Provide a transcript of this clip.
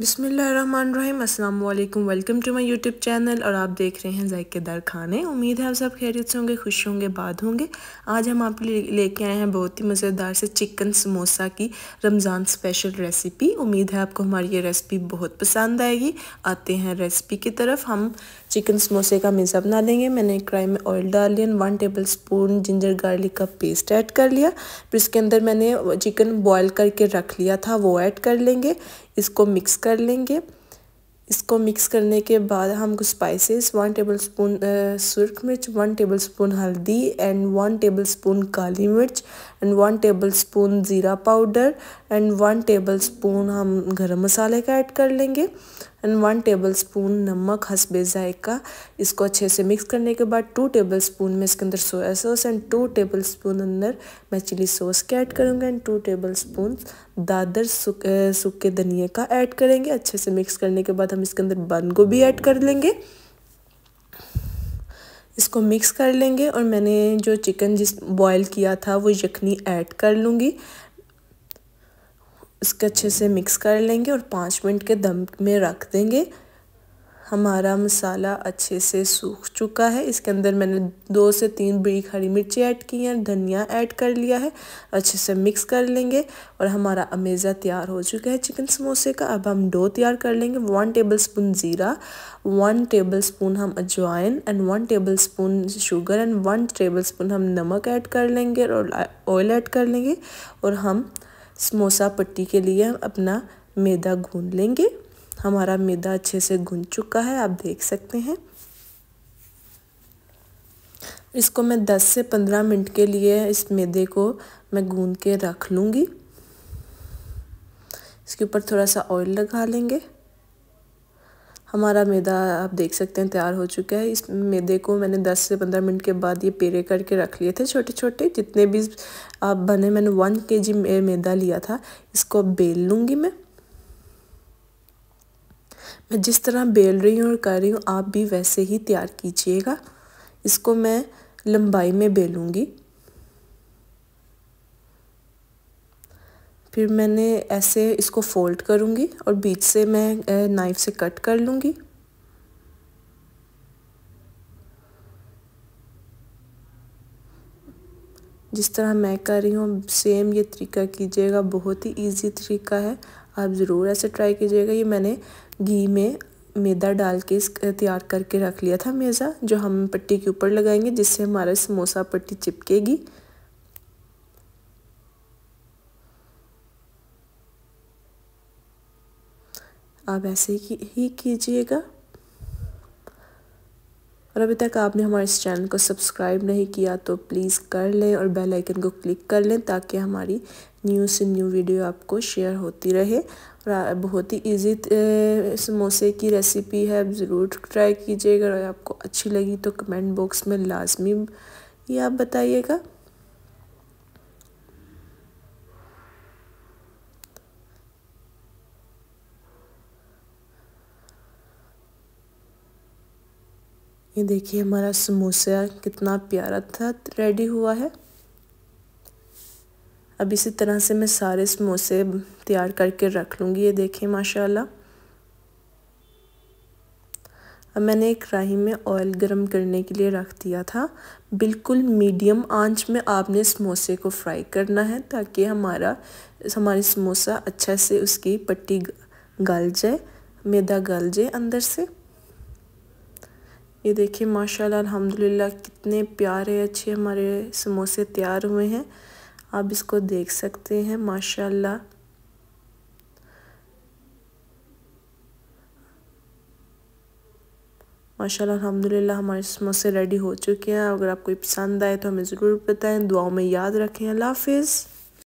बिसमीम अल्लाम welcome to my YouTube channel और आप देख रहे हैं जायकेदार खाने उम्मीद है आप सब खैरियत से होंगे खुश होंगे बाद होंगे आज हम आप लेके आए हैं बहुत ही मज़ेदार से चिकन समोसा की रमज़ान स्पेशल रेसिपी उम्मीद है आपको हमारी ये रेसिपी बहुत पसंद आएगी आते हैं रेसिपी की तरफ हम चिकन समोसे का मिज़ा बना लेंगे मैंने एक कढ़ाई में ऑयल डाल लिया one tablespoon ginger garlic का पेस्ट ऐड कर लिया फिर इसके अंदर मैंने चिकन बॉयल करके रख लिया था वो ऐड कर लेंगे इसको मिक्स कर कर लेंगे इसको मिक्स करने के बाद हम कुछ स्पाइसेस वन टेबल स्पून सुरख मिर्च वन टेबल स्पून हल्दी एंड वन टेबल स्पून काली मिर्च एंड वन टेबल स्पून ज़ीरा powder and one tablespoon हम गरम मसाले का ऐड कर लेंगे एंड वन टेबल स्पून नमक हसबे ज़ायका इसको अच्छे से मिक्स करने के बाद टू टेबल स्पून में इसके अंदर soya sauce and two tablespoon अंदर मैं चिली सॉस के ऐड करूँगा एंड टू टेबल स्पून दादर सूखे धनिए का ऐड करेंगे अच्छे से मिक्स करने के बाद हम इसके अंदर बन गोभी ऐड कर लेंगे इसको मिक्स कर लेंगे और मैंने जो चिकन जिस बॉयल किया था वो यखनी ऐड कर लूँगी इसके अच्छे से मिक्स कर लेंगे और पाँच मिनट के दम में रख देंगे हमारा मसाला अच्छे से सूख चुका है इसके अंदर मैंने दो से तीन बड़ी हरी मिर्ची ऐड की हैं धनिया ऐड कर लिया है अच्छे से मिक्स कर लेंगे और हमारा अमेज़ा तैयार हो चुका है चिकन समोसे का अब हम डो तैयार कर लेंगे वन टेबल स्पून ज़ीरा वन टेबल स्पून हम अजवाइन and one tablespoon sugar and one tablespoon हम नमक ऐड कर लेंगे और ऑयल ऐड कर लेंगे और हम समोसा पट्टी के लिए हम अपना मैदा गून लेंगे हमारा मैदा अच्छे से गून चुका है आप देख सकते हैं इसको मैं 10 से 15 मिनट के लिए इस मैदे को मैं गूंद के रख लूँगी इसके ऊपर थोड़ा सा ऑयल लगा लेंगे हमारा मैदा आप देख सकते हैं तैयार हो चुका है इस मैदे को मैंने 10 से 15 मिनट के बाद ये पेरे करके रख लिए थे छोटे छोटे जितने भी आप बने मैंने वन के जी मैदा लिया था इसको बेल लूँगी मैं मैं जिस तरह बेल रही हूँ और कर रही हूँ आप भी वैसे ही तैयार कीजिएगा इसको मैं लंबाई में बेलूँगी फिर मैंने ऐसे इसको फोल्ड करूँगी और बीच से मैं नाइफ़ से कट कर लूँगी जिस तरह मैं कर रही हूँ सेम ये तरीका कीजिएगा बहुत ही इजी तरीका है आप ज़रूर ऐसे ट्राई कीजिएगा ये मैंने घी में मैदा डाल के इस तैयार करके रख लिया था मेज़ा जो हम पट्टी के ऊपर लगाएंगे जिससे हमारा समोसा पट्टी चिपकेगी आप ऐसे ही कीजिएगा और अभी तक आपने हमारे इस चैनल को सब्सक्राइब नहीं किया तो प्लीज़ कर लें और बेल आइकन को क्लिक कर लें ताकि हमारी न्यू से न्यू वीडियो आपको शेयर होती रहे और बहुत ही इजी समोसे की रेसिपी है आप ज़रूर ट्राई कीजिएगा और आपको अच्छी लगी तो कमेंट बॉक्स में लाजमी ये आप बताइएगा ये देखिए हमारा समोसा कितना प्यारा था रेडी हुआ है अब इसी तरह से मैं सारे समोसे तैयार करके रख लूँगी ये देखिए माशाल्लाह अब मैंने एक कढ़ाई में ऑयल गरम करने के लिए रख दिया था बिल्कुल मीडियम आंच में आपने समोसे को फ्राई करना है ताकि हमारा हमारे समोसा अच्छा से उसकी पट्टी गल जाए मैदा गल जाए अंदर से ये देखिए माशाल्लाह अल्हम्दुलिल्लाह कितने प्यारे अच्छे हमारे समोसे तैयार हुए हैं आप इसको देख सकते हैं माशाल्लाह माशाल्लाह अल्हम्दुलिल्लाह हमारे समोसे रेडी हो चुके हैं अगर आपको पसंद आए तो हमें ज़रूर बताएं दुआओं में याद रखें अल्लाह हाफिज़